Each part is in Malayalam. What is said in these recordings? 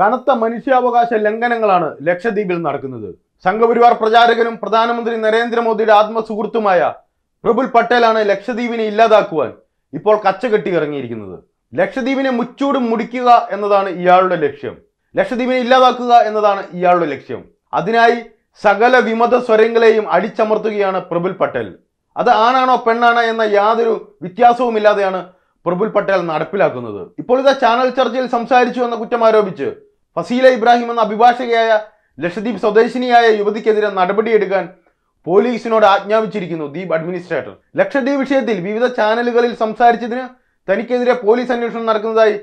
കനത്ത മനുഷ്യാവകാശ ലംഘനങ്ങളാണ് ലക്ഷദ്വീപിൽ നടക്കുന്നത് സംഘപരിവാർ പ്രചാരകനും പ്രധാനമന്ത്രി നരേന്ദ്രമോദിയുടെ ആത്മസുഹൃത്തുമായ പ്രഫുൽ പട്ടേലാണ് ലക്ഷദ്വീപിനെ ഇല്ലാതാക്കുവാൻ ഇപ്പോൾ കച്ചകെട്ടി ഇറങ്ങിയിരിക്കുന്നത് ലക്ഷദ്വീപിനെ മുച്ചൂടും മുടിക്കുക എന്നതാണ് ഇയാളുടെ ലക്ഷ്യം ലക്ഷദ്വീപിനെ ഇല്ലാതാക്കുക എന്നതാണ് ഇയാളുടെ ലക്ഷ്യം അതിനായി സകല വിമത സ്വരങ്ങളെയും അടിച്ചമർത്തുകയാണ് പ്രഫുൽ പട്ടേൽ അത് ആണാണോ പെണ്ണാണോ എന്ന യാതൊരു ഇല്ലാതെയാണ് പ്രഫുൽ പട്ടേൽ നടപ്പിലാക്കുന്നത് ഇപ്പോൾ ഇതാ ചാനൽ ചർച്ചയിൽ സംസാരിച്ചു എന്ന കുറ്റം ആരോപിച്ച് ഫസീല ഇബ്രാഹിം എന്ന അഭിഭാഷകയായ ലക്ഷദ്വീപ് സ്വദേശിനിയായ യുവതിക്കെതിരെ നടപടിയെടുക്കാൻ പോലീസിനോട് ആജ്ഞാപിച്ചിരിക്കുന്നു ദീപ് അഡ്മിനിസ്ട്രേറ്റർ ലക്ഷദ്വീപ് വിഷയത്തിൽ വിവിധ ചാനലുകളിൽ സംസാരിച്ചതിന് തനിക്കെതിരെ പോലീസ് അന്വേഷണം നടക്കുന്നതായി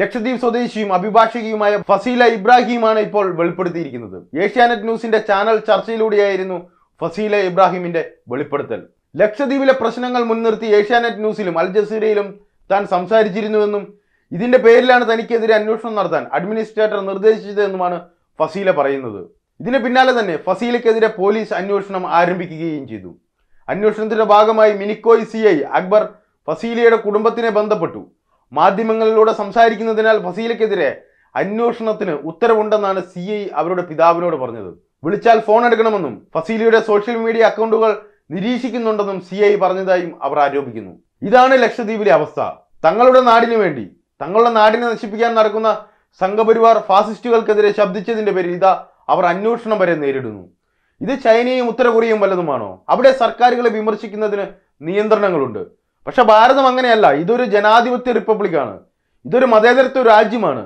ലക്ഷദ്വീപ് സ്വദേശിയും അഭിഭാഷകയുമായ ഫസീല ഇബ്രാഹിമാണ് ഇപ്പോൾ വെളിപ്പെടുത്തിയിരിക്കുന്നത് ഏഷ്യാനെറ്റ് ന്യൂസിന്റെ ചാനൽ ചർച്ചയിലൂടെയായിരുന്നു ഫസീല ഇബ്രാഹിമിന്റെ വെളിപ്പെടുത്തൽ ലക്ഷദ്വീപിലെ പ്രശ്നങ്ങൾ മുൻനിർത്തി ഏഷ്യാനെറ്റ് ന്യൂസിലും അൽ ജസീറയിലും താൻ സംസാരിച്ചിരുന്നുവെന്നും ഇതിന്റെ പേരിലാണ് തനിക്കെതിരെ അന്വേഷണം നടത്താൻ അഡ്മിനിസ്ട്രേറ്റർ എന്നുമാണ് ഫസീല പറയുന്നത് ഇതിന് പിന്നാലെ തന്നെ ഫസീലക്കെതിരെ പോലീസ് അന്വേഷണം ആരംഭിക്കുകയും ചെയ്തു അന്വേഷണത്തിന്റെ ഭാഗമായി മിനിക്കോയ് സി ഐ അക്ബർ ഫസീലയുടെ കുടുംബത്തിനെ ബന്ധപ്പെട്ടു മാധ്യമങ്ങളിലൂടെ സംസാരിക്കുന്നതിനാൽ ഫസീലക്കെതിരെ അന്വേഷണത്തിന് ഉത്തരവുണ്ടെന്നാണ് സി ഐ അവരുടെ പിതാവിനോട് പറഞ്ഞത് വിളിച്ചാൽ ഫോൺ എടുക്കണമെന്നും ഫസീലയുടെ സോഷ്യൽ മീഡിയ അക്കൗണ്ടുകൾ നിരീക്ഷിക്കുന്നുണ്ടെന്നും സി ഐ പറഞ്ഞതായും അവർ ആരോപിക്കുന്നു ഇതാണ് ലക്ഷദ്വീപിലെ അവസ്ഥ തങ്ങളുടെ നാടിനു വേണ്ടി തങ്ങളുടെ നാടിനെ നശിപ്പിക്കാൻ നടക്കുന്ന സംഘപരിവാർ ഫാസിസ്റ്റുകൾക്കെതിരെ ശബ്ദിച്ചതിന്റെ പേരിൽ ഇതാ അവർ അന്വേഷണം വരെ നേരിടുന്നു ഇത് ചൈനയും ഉത്തരകൊറിയയും വല്ലതുമാണോ അവിടെ സർക്കാരുകളെ വിമർശിക്കുന്നതിന് നിയന്ത്രണങ്ങളുണ്ട് പക്ഷെ ഭാരതം അങ്ങനെയല്ല ഇതൊരു ജനാധിപത്യ റിപ്പബ്ലിക്കാണ് ഇതൊരു മതേതരത്വ രാജ്യമാണ്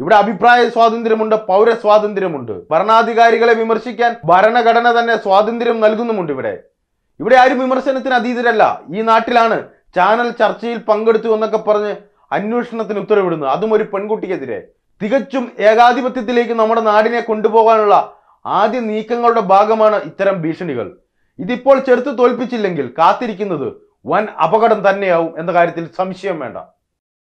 ഇവിടെ അഭിപ്രായ സ്വാതന്ത്ര്യമുണ്ട് പൗര സ്വാതന്ത്ര്യമുണ്ട് ഭരണാധികാരികളെ വിമർശിക്കാൻ ഭരണഘടന തന്നെ സ്വാതന്ത്ര്യം നൽകുന്നുമുണ്ട് ഇവിടെ ഇവിടെ ആരും വിമർശനത്തിന് അതീതരല്ല ഈ നാട്ടിലാണ് ചാനൽ ചർച്ചയിൽ പങ്കെടുത്തു എന്നൊക്കെ പറഞ്ഞ് അന്വേഷണത്തിന് ഉത്തരവിടുന്നു അതും ഒരു പെൺകുട്ടിക്കെതിരെ തികച്ചും ഏകാധിപത്യത്തിലേക്ക് നമ്മുടെ നാടിനെ കൊണ്ടുപോകാനുള്ള ആദ്യ നീക്കങ്ങളുടെ ഭാഗമാണ് ഇത്തരം ഭീഷണികൾ ഇതിപ്പോൾ ചെറുത്ത് തോൽപ്പിച്ചില്ലെങ്കിൽ കാത്തിരിക്കുന്നത് വൻ അപകടം തന്നെയാവും എന്ന കാര്യത്തിൽ സംശയം വേണ്ട